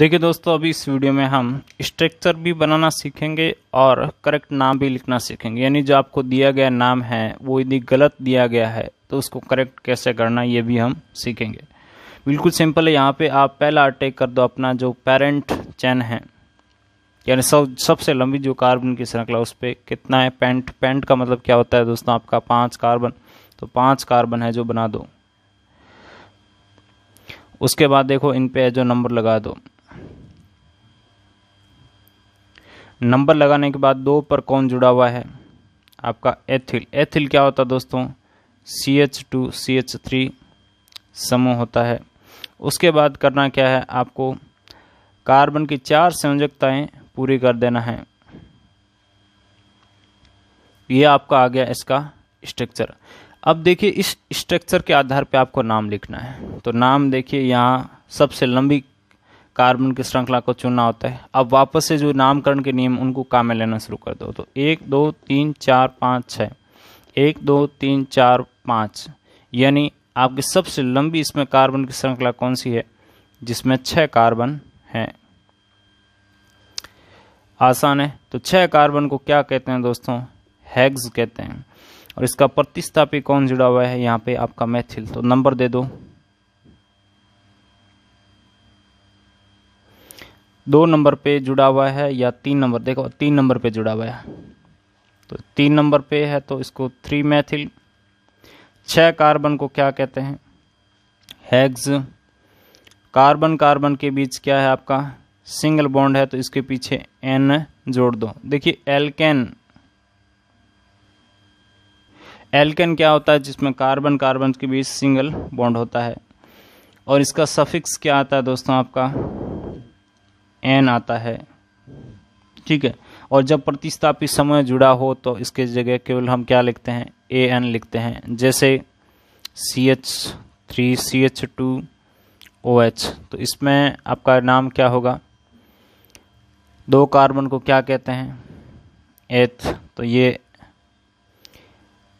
देखिए दोस्तों अभी इस वीडियो में हम स्ट्रक्चर भी बनाना सीखेंगे और करेक्ट नाम भी लिखना सीखेंगे यानी जो आपको दिया गया नाम है वो यदि गलत दिया गया है तो उसको करेक्ट कैसे करना ये भी हम सीखेंगे बिल्कुल सिंपल है यहाँ पे आप पहला अटैक कर दो अपना जो पेरेंट चैन है यानी सब सबसे लंबी जो कार्बन की श्रृंखला उस पर कितना है पेंट पेंट का मतलब क्या होता है दोस्तों आपका पाँच कार्बन तो पाँच कार्बन है जो बना दो उसके बाद देखो इन पे जो नंबर लगा दो नंबर लगाने के बाद दो पर कौन जुड़ा हुआ है आपका एथिल एथिल क्या होता है दोस्तों C H two C H three समूह होता है उसके बाद करना क्या है आपको कार्बन की चार संयोजकताएं पूरी कर देना है यह आपका आ गया इसका स्ट्रक्चर अब देखिए इस स्ट्रक्चर के आधार पर आपको नाम लिखना है तो नाम देखिए यहाँ सबसे लंबी कार्बन की श्रृंखला को चुनना होता है अब वापस से जो नामकरण के नियम उनको काम में लेना शुरू कर दो तो एक दो तीन चार पाँच छः एक दो तीन चार पाँच यानी आपकी सबसे लंबी इसमें कार्बन की श्रृंखला कौन सी है जिसमें छः कार्बन हैं आसान है तो छः कार्बन को क्या कहते हैं दोस्तों हैग्स कहते हैं और इसका प्रतिस्थापी कौन जुड़ा हुआ है यहाँ पे आपका मैथिल तो नंबर दे दो दो नंबर पे जुड़ा हुआ है या तीन नंबर देखो तीन नंबर पे जुड़ा हुआ है तो तीन नंबर पे है तो इसको थ्री मैथिल छः कार्बन को क्या कहते हैं हैग्स कार्बन कार्बन के बीच क्या है आपका सिंगल बॉन्ड है तो इसके पीछे एन जोड़ दो देखिए एल्केन एल्केन क्या होता है जिसमें कार्बन कार्बन के बीच सिंगल बॉन्ड होता है और इसका सफिक्स क्या आता है दोस्तों आपका एन आता है ठीक है और जब प्रतिस्थापित समय जुड़ा हो तो इसके जगह केवल हम क्या लिखते हैं ए एन लिखते हैं जैसे C H three C H two O H तो इसमें आपका नाम क्या होगा दो कार्बन को क्या कहते हैं एथ तो ये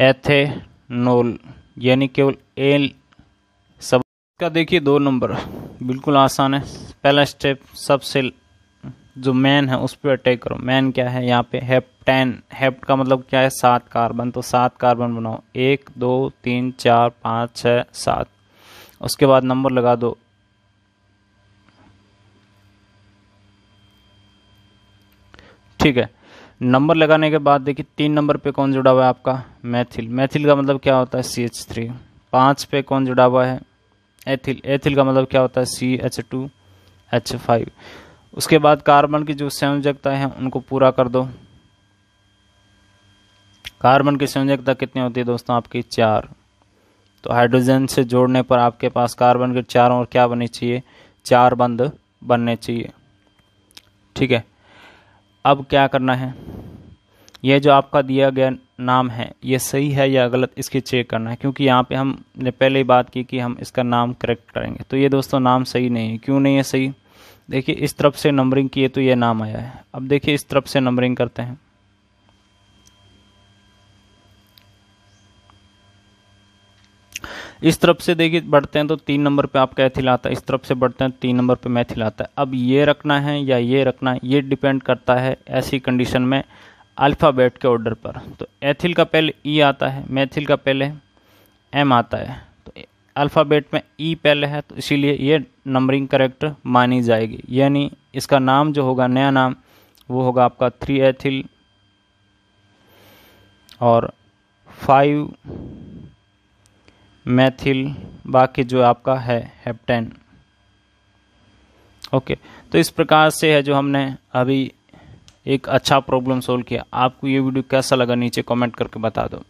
एथेनोल यानी केवल एल इसका देखिए दो नंबर बिल्कुल आसान है पहला स्टेप सबसे जो मैन है उस पर अटैक करो मैन क्या है यहाँ पे हेप्टैन हेप्ट का मतलब क्या है सात कार्बन तो सात कार्बन बनाओ एक दो तीन चार पाँच छ सात उसके बाद नंबर लगा दो ठीक है नंबर लगाने के बाद देखिए तीन नंबर पे कौन जुड़ा हुआ है आपका मैथिल मैथिल का मतलब क्या होता है सी एच थ्री पाँच पे कौन जुड़ा हुआ है एथिल एथिल का मतलब क्या होता है C H two H five उसके बाद कार्बन की जो संयोजकता है उनको पूरा कर दो कार्बन की संयोजकता कितनी होती है दोस्तों आपकी चार तो हाइड्रोजन से जोड़ने पर आपके पास कार्बन के चारों और क्या बननी चाहिए चार बंद बनने चाहिए ठीक है अब क्या करना है ये जो आपका दिया गया नाम है ये सही है या गलत इसकी चेक करना है क्योंकि यहाँ पे हमने पहले ही बात की कि हम इसका नाम करेक्ट करेंगे तो ये दोस्तों नाम सही नहीं है क्यों नहीं है सही देखिए इस तरफ से नंबरिंग किए तो ये नाम आया है अब देखिए इस तरफ से नंबरिंग करते हैं इस तरफ से देखिए बढ़ते हैं तो तीन नंबर पे आपका एथिल आता है इस तरफ से बढ़ते हैं तीन नंबर पे मैथिल आता है अब ये रखना है या ये रखना है ये डिपेंड करता है ऐसी कंडीशन में अल्फ़ाबेट के ऑर्डर पर तो एथिल का पहले ई e आता है मैथिल का पहले एम आता है तो अल्फ़ाबेट में ई e पहले है तो इसीलिए ये नंबरिंग करेक्ट मानी जाएगी यानी इसका नाम जो होगा नया नाम वो होगा आपका थ्री एथिल और फाइव मैथिल बाकी जो आपका है हेप्टेन ओके तो इस प्रकार से है जो हमने अभी एक अच्छा प्रॉब्लम सोल्व किया आपको ये वीडियो कैसा लगा नीचे कमेंट करके बता दो